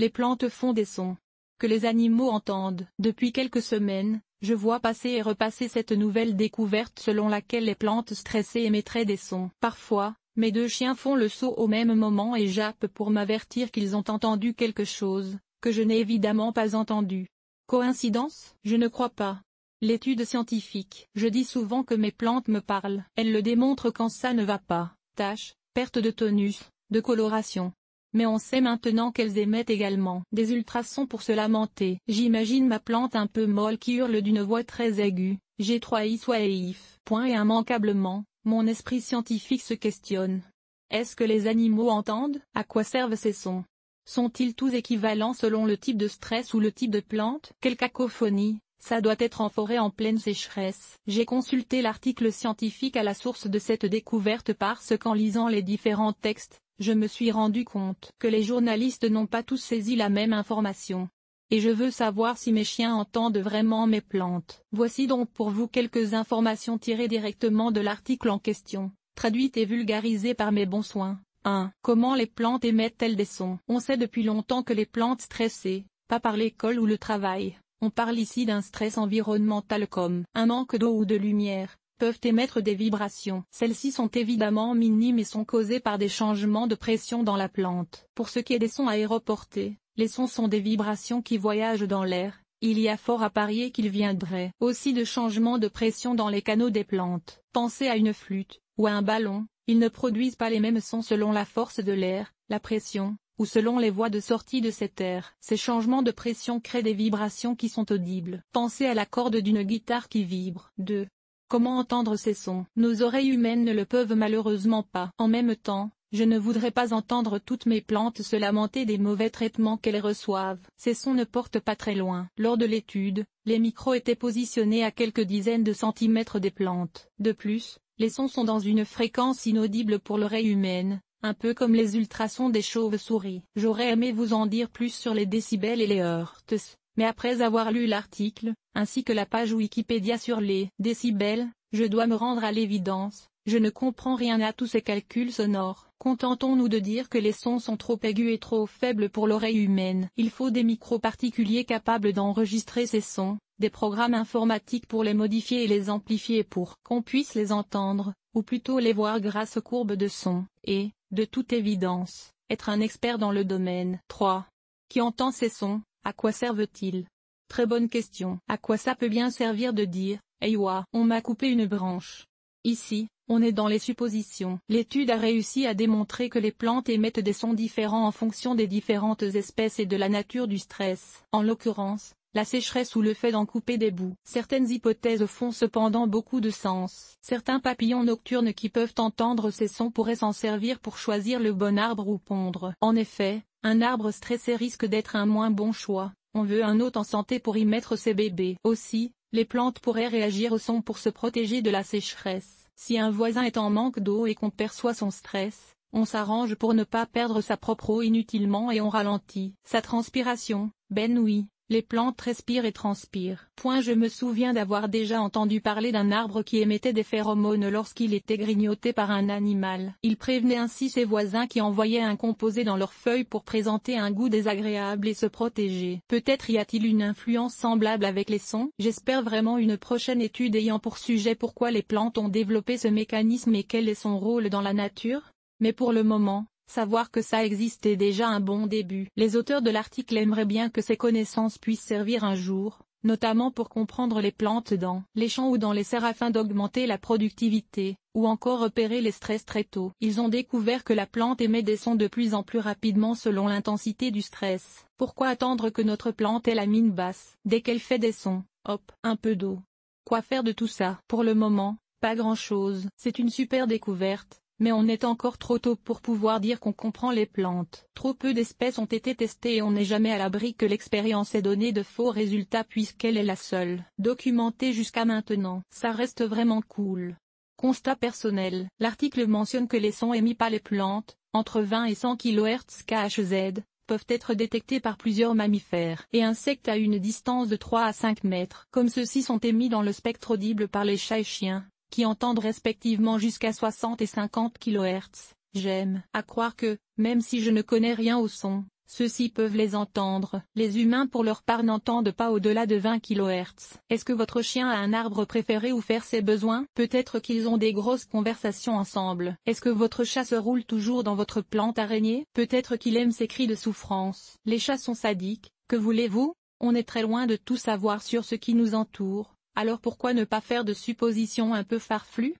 Les plantes font des sons que les animaux entendent. Depuis quelques semaines, je vois passer et repasser cette nouvelle découverte selon laquelle les plantes stressées émettraient des sons. Parfois, mes deux chiens font le saut au même moment et jappent pour m'avertir qu'ils ont entendu quelque chose, que je n'ai évidemment pas entendu. Coïncidence Je ne crois pas. L'étude scientifique. Je dis souvent que mes plantes me parlent. Elles le démontrent quand ça ne va pas. Tâche, perte de tonus, de coloration, mais on sait maintenant qu'elles émettent également des ultrasons pour se lamenter. J'imagine ma plante un peu molle qui hurle d'une voix très aiguë, j'ai trois i soit if. Point et immanquablement, mon esprit scientifique se questionne. Est-ce que les animaux entendent À quoi servent ces sons Sont-ils tous équivalents selon le type de stress ou le type de plante Quelle cacophonie ça doit être en forêt en pleine sécheresse. J'ai consulté l'article scientifique à la source de cette découverte parce qu'en lisant les différents textes, je me suis rendu compte que les journalistes n'ont pas tous saisi la même information. Et je veux savoir si mes chiens entendent vraiment mes plantes. Voici donc pour vous quelques informations tirées directement de l'article en question, traduites et vulgarisées par mes bons soins. 1. Comment les plantes émettent-elles des sons On sait depuis longtemps que les plantes stressées, pas par l'école ou le travail, on parle ici d'un stress environnemental comme un manque d'eau ou de lumière, peuvent émettre des vibrations. Celles-ci sont évidemment minimes et sont causées par des changements de pression dans la plante. Pour ce qui est des sons aéroportés, les sons sont des vibrations qui voyagent dans l'air, il y a fort à parier qu'ils viendraient aussi de changements de pression dans les canaux des plantes. Pensez à une flûte, ou à un ballon, ils ne produisent pas les mêmes sons selon la force de l'air, la pression, ou selon les voies de sortie de cet air. Ces changements de pression créent des vibrations qui sont audibles. Pensez à la corde d'une guitare qui vibre. 2. Comment entendre ces sons Nos oreilles humaines ne le peuvent malheureusement pas. En même temps, je ne voudrais pas entendre toutes mes plantes se lamenter des mauvais traitements qu'elles reçoivent. Ces sons ne portent pas très loin. Lors de l'étude, les micros étaient positionnés à quelques dizaines de centimètres des plantes. De plus, les sons sont dans une fréquence inaudible pour l'oreille humaine, un peu comme les ultrasons des chauves-souris. J'aurais aimé vous en dire plus sur les décibels et les hertz mais après avoir lu l'article, ainsi que la page Wikipédia sur les décibels, je dois me rendre à l'évidence, je ne comprends rien à tous ces calculs sonores. Contentons-nous de dire que les sons sont trop aigus et trop faibles pour l'oreille humaine. Il faut des micros particuliers capables d'enregistrer ces sons, des programmes informatiques pour les modifier et les amplifier pour qu'on puisse les entendre, ou plutôt les voir grâce aux courbes de son, et, de toute évidence, être un expert dans le domaine. 3. Qui entend ces sons, à quoi servent-ils Très bonne question. À quoi ça peut bien servir de dire Eywa, eh on m'a coupé une branche. Ici, on est dans les suppositions. L'étude a réussi à démontrer que les plantes émettent des sons différents en fonction des différentes espèces et de la nature du stress. En l'occurrence, la sécheresse ou le fait d'en couper des bouts. Certaines hypothèses font cependant beaucoup de sens. Certains papillons nocturnes qui peuvent entendre ces sons pourraient s'en servir pour choisir le bon arbre ou pondre. En effet, un arbre stressé risque d'être un moins bon choix, on veut un hôte en santé pour y mettre ses bébés. Aussi, les plantes pourraient réagir au son pour se protéger de la sécheresse. Si un voisin est en manque d'eau et qu'on perçoit son stress, on s'arrange pour ne pas perdre sa propre eau inutilement et on ralentit sa transpiration. Ben oui, les plantes respirent et transpirent. Point je me souviens d'avoir déjà entendu parler d'un arbre qui émettait des phéromones lorsqu'il était grignoté par un animal. Il prévenait ainsi ses voisins qui envoyaient un composé dans leurs feuilles pour présenter un goût désagréable et se protéger. Peut-être y a-t-il une influence semblable avec les sons J'espère vraiment une prochaine étude ayant pour sujet pourquoi les plantes ont développé ce mécanisme et quel est son rôle dans la nature mais pour le moment, Savoir que ça existe déjà un bon début. Les auteurs de l'article aimeraient bien que ces connaissances puissent servir un jour, notamment pour comprendre les plantes dans les champs ou dans les serres afin d'augmenter la productivité, ou encore repérer les stress très tôt. Ils ont découvert que la plante émet des sons de plus en plus rapidement selon l'intensité du stress. Pourquoi attendre que notre plante ait la mine basse Dès qu'elle fait des sons, hop, un peu d'eau. Quoi faire de tout ça Pour le moment, pas grand chose. C'est une super découverte mais on est encore trop tôt pour pouvoir dire qu'on comprend les plantes. Trop peu d'espèces ont été testées et on n'est jamais à l'abri que l'expérience ait donné de faux résultats puisqu'elle est la seule documentée jusqu'à maintenant. Ça reste vraiment cool. Constat personnel, l'article mentionne que les sons émis par les plantes, entre 20 et 100 kHz peuvent être détectés par plusieurs mammifères et insectes à une distance de 3 à 5 mètres. Comme ceux-ci sont émis dans le spectre audible par les chats et chiens, qui entendent respectivement jusqu'à 60 et 50 kHz. J'aime à croire que, même si je ne connais rien au son, ceux-ci peuvent les entendre. Les humains pour leur part n'entendent pas au-delà de 20 kHz. Est-ce que votre chien a un arbre préféré ou faire ses besoins Peut-être qu'ils ont des grosses conversations ensemble. Est-ce que votre chat se roule toujours dans votre plante araignée Peut-être qu'il aime ses cris de souffrance. Les chats sont sadiques, que voulez-vous On est très loin de tout savoir sur ce qui nous entoure alors pourquoi ne pas faire de suppositions un peu farflues